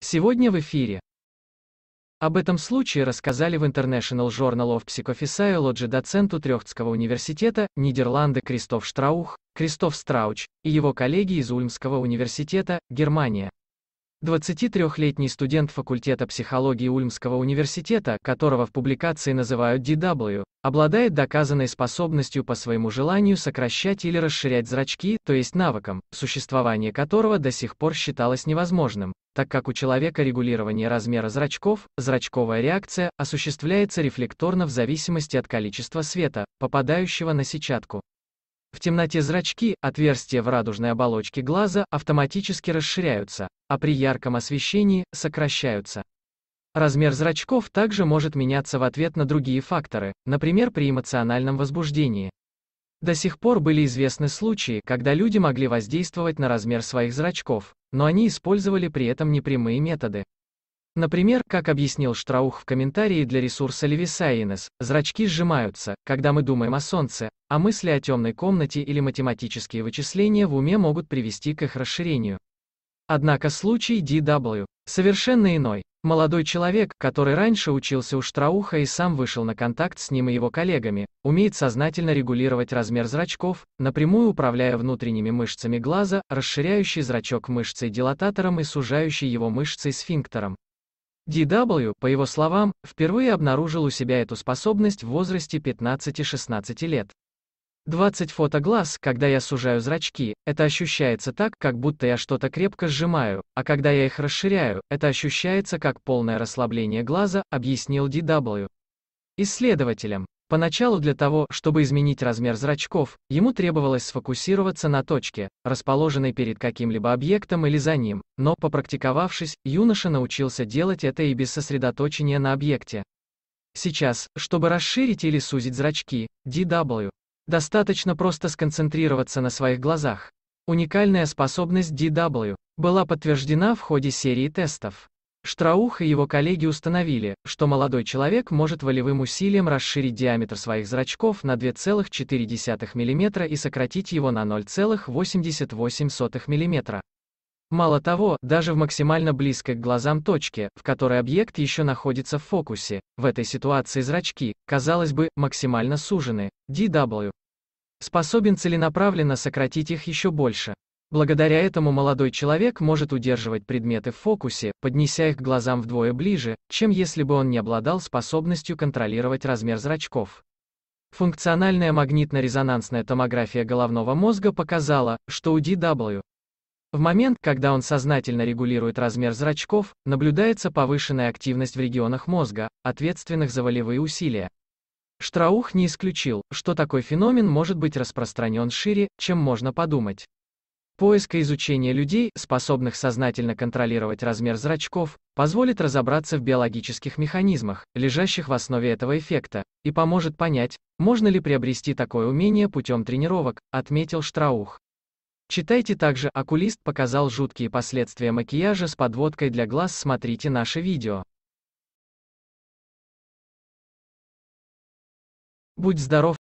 Сегодня в эфире. Об этом случае рассказали в International Journal of Psychophysiology доценту Трехтского университета Нидерланды Кристоф Штраух, Кристоф Страуч и его коллеги из Ульмского университета, Германия. 23-летний студент факультета психологии Ульмского университета, которого в публикации называют DW, обладает доказанной способностью по своему желанию сокращать или расширять зрачки, то есть навыком, существование которого до сих пор считалось невозможным, так как у человека регулирование размера зрачков, зрачковая реакция, осуществляется рефлекторно в зависимости от количества света, попадающего на сетчатку. В темноте зрачки, отверстия в радужной оболочке глаза, автоматически расширяются, а при ярком освещении сокращаются. Размер зрачков также может меняться в ответ на другие факторы, например, при эмоциональном возбуждении. До сих пор были известны случаи, когда люди могли воздействовать на размер своих зрачков, но они использовали при этом непрямые методы. Например, как объяснил Штраух в комментарии для ресурса Левисаинес, зрачки сжимаются, когда мы думаем о Солнце, а мысли о темной комнате или математические вычисления в уме могут привести к их расширению. Однако случай Ди совершенно иной. Молодой человек, который раньше учился у Штрауха и сам вышел на контакт с ним и его коллегами, умеет сознательно регулировать размер зрачков, напрямую управляя внутренними мышцами глаза, расширяющий зрачок мышцей дилататором и сужающий его мышцей сфинктером. DW, по его словам, впервые обнаружил у себя эту способность в возрасте 15-16 лет. 20 глаз, когда я сужаю зрачки, это ощущается так, как будто я что-то крепко сжимаю, а когда я их расширяю, это ощущается как полное расслабление глаза, объяснил DW. Исследователям. Поначалу для того, чтобы изменить размер зрачков, ему требовалось сфокусироваться на точке, расположенной перед каким-либо объектом или за ним, но, попрактиковавшись, юноша научился делать это и без сосредоточения на объекте. Сейчас, чтобы расширить или сузить зрачки, DW Достаточно просто сконцентрироваться на своих глазах. Уникальная способность DW была подтверждена в ходе серии тестов. Штраух и его коллеги установили, что молодой человек может волевым усилием расширить диаметр своих зрачков на 2,4 мм и сократить его на 0,88 мм. Мало того, даже в максимально близкой к глазам точке, в которой объект еще находится в фокусе, в этой ситуации зрачки, казалось бы, максимально сужены, DW, способен целенаправленно сократить их еще больше. Благодаря этому молодой человек может удерживать предметы в фокусе, поднеся их к глазам вдвое ближе, чем если бы он не обладал способностью контролировать размер зрачков. Функциональная магнитно-резонансная томография головного мозга показала, что у DW в момент, когда он сознательно регулирует размер зрачков, наблюдается повышенная активность в регионах мозга, ответственных за волевые усилия. Штраух не исключил, что такой феномен может быть распространен шире, чем можно подумать. Поиск и изучение людей, способных сознательно контролировать размер зрачков, позволит разобраться в биологических механизмах, лежащих в основе этого эффекта, и поможет понять, можно ли приобрести такое умение путем тренировок, отметил Штраух. Читайте также «Окулист показал жуткие последствия макияжа с подводкой для глаз» смотрите наше видео. Будь здоров!